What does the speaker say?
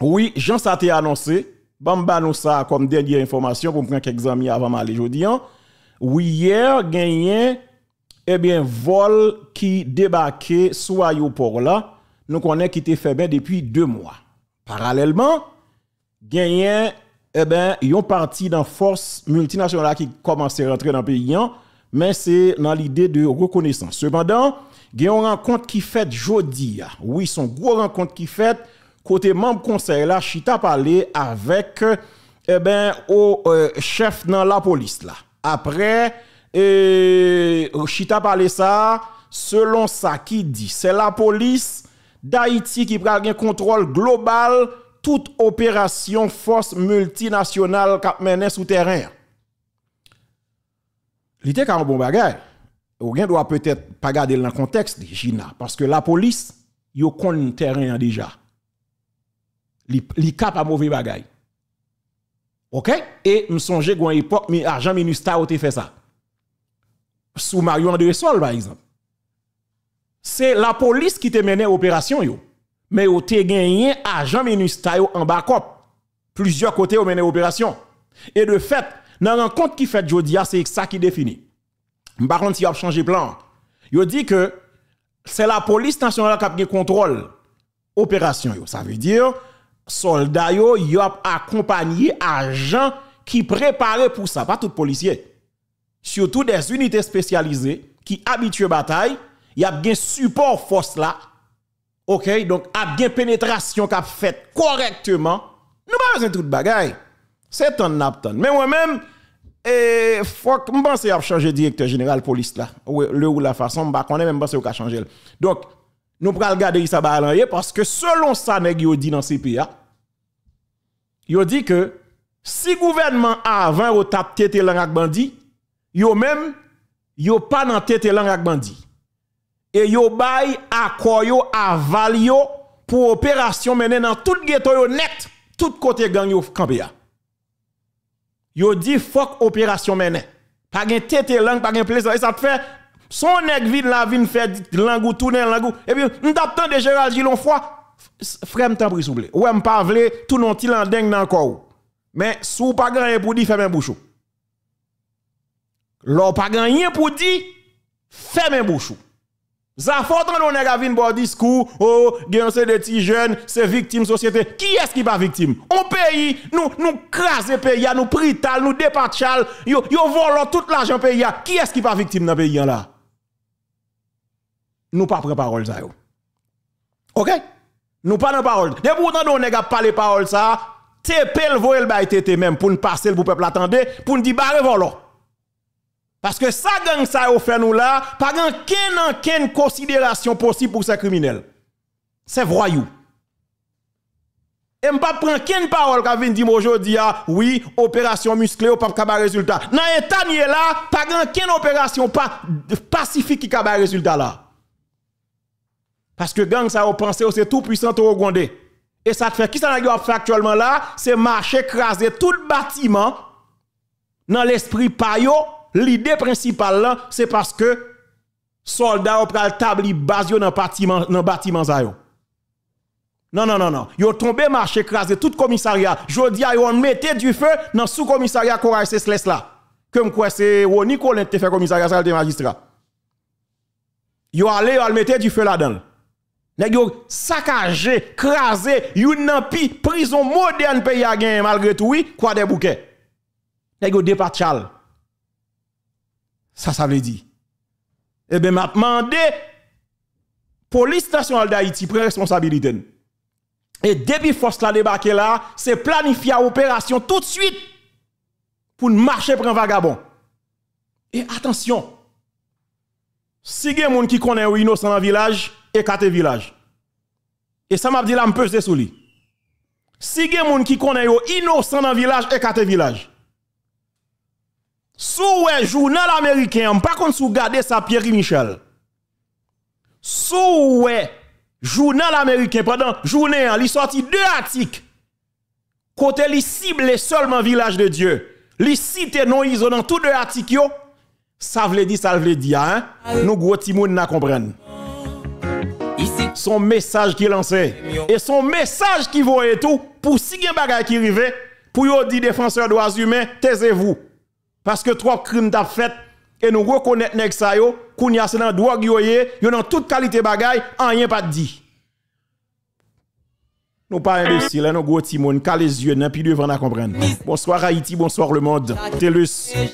Oui, Jean ça a annoncé. Bamba nous ça comme dernière information pour prendre quelques amis avant d'aller aujourd'hui. Hein. Oui, hier, gagné, eh bien, vol qui débarquait sur l'aéroport là. Nous connaissons qui était fait depuis deux mois. Parallèlement, gagné, eh bien, ils ont parti dans force multinationale qui commence à rentrer dans le pays, hein. mais c'est dans l'idée de reconnaissance. Cependant, il y a une rencontre qui fait jeudi. Oui, son gros rencontre qui fait. Kote moun konsey la, Chita pale avèk eh ou eh, chef nan la polis la. Apre, eh, Chita pale sa, selon sa ki di, se la polis d'Haïti ki pre al gen kontrol global tout operasyon fòs multinasional kap menè sou terren. Li te karan bon bagay, ou gen do a pètèt pa gade nan konteks di jina, paske la polis yo kon terren an deja. li, cap à mauvais bagay. OK Et me songe gon époque mais agent ministre a fait ça. Sous Mario André Sol par exemple. C'est la police qui te mené opération yo. Mais yo te gagné agent ministre yo en backup. Plusieurs côtés ont mené opération. Et de fait, dans rencontre qui fait Jodia, c'est ça qui définit. Par contre, si a changé plan. Yo dit que c'est la police nationale qui a contrôle opération. Ça veut dire, Solday yo yop akompanyi a jan ki prepare pou sa, pa tout polisye. Siyotou des unitè spesyalize ki abitye batay, yap gen support fos la, ok, donk ap gen penetrasyon kap fet korekteman, nou pa wazen tout bagay. Se ton nap ton. Men wè men, fok mban se ap chanje direktè general polis la, le ou la fason, mba konen mban se ou ka chanje la. Donk, nou pral gade yi sa ba alanye, paske selon sa neg yo di nan CP ya, yo dit que si gouvernement avant au tap tete lang ak bandi, yo même yo pas dans tete lang ak bandi. Et yo bay accord yo aval yo pour opération mener dans tout ghetto yo net, tout côté gang yo campé Yo dit fuck opération mener. Pas gen tete lang, pas gen plaisir et ça te fait son nèg vide la vin fait langou tourner langou et puis on t'attend de Gérald Gilon froid Frem tan pri souble. Ouè m pa vle, tout non ti lan deng nan kou. Men, sou pa ganyen pou di, fè men bouchou. Lou pa ganyen pou di, fè men bouchou. Za fote an nou ne gavin bo di skou, oh, gen se deti jen, se viktim sosyete. Ki es ki pa viktim? Ou peyi, nou kras e peyi an, nou prital, nou depat chal, yo volo tout la jen peyi an. Ki es ki pa viktim nan peyi an la? Nou pa pre parol zayou. Ok? Nous parlons dans parole. De pourtant, nous n'avons pas les paroles ça. TP le voyel ba tete même pour nous passer pour peuple attendre, pour nous dire bah, volo. Parce que ça gang ça fait nous là, pas ken ken considération possible pour ces criminels. C'est voyou. Et pas prend ken parole qui vient dire aujourd'hui ah, oui, opération musclé. musclée pas de résultat. Dans état là, pas une opération pas pacifique qui ka résultat là. Parce que gang, ça, vous pensez, c'est tout puissant au Rwanda. Et ça fait, qui ça a fait actuellement là? C'est marcher, craser tout le bâtiment. Dans l'esprit yo, l'idée principale là, c'est parce que soldats ont pris le table base dans le bâtiment, dans bâtiment ça Non, non, non, non. ont tombé marché, craser tout commissariat. Jodi ils ont mis du feu dans sous-commissariat Courage Céleste là. Comme quoi c'est Ronnie Colin te fait commissariat ça été magistrat. Yo allé, ont mis du feu là-dedans. Nèg yo saccagé, crasé, yon nan pi prison moderne pays a malgré tout oui, quoi des bouquets. Nèg yo Charles. Ça ça veut dire. Eh ben m'a demandé police nationale d'Haïti prend responsabilité. Et depuis force la débarqué là, c'est planifier opération tout de suite pour marcher pour un vagabond. Et attention, si gen qui connaît ou innocent dans le village, et quatre village. Et ça m'a dit là, me peser sur lui. Si des gens qui connaissent innocent dans village et quatre village. Sous un journal américain, pas contre sou garder ça Pierre Michel. Sous journal américain pendant journée, il hein, sorti deux articles. Côté il cible seulement village de Dieu. Il cite non iso dans tous deux articles. Ça veut dire ça veut dire hein. Nous gros timoun na comprendre son message qui lançait et son message qui voyait tout pour si bien bagay qui arrivaient pour yon dit défenseur droits humains taisez-vous parce que trois crimes t'a fait et nous reconnaissons que ça yo kounya c'est dans drogue yo yo dans toute qualité bagaille rien pas dit nous pas imbéciles, hein, nous gros timon, calez les yeux, puis devant à comprendre. Bonsoir Haïti, bonsoir le monde. Télus.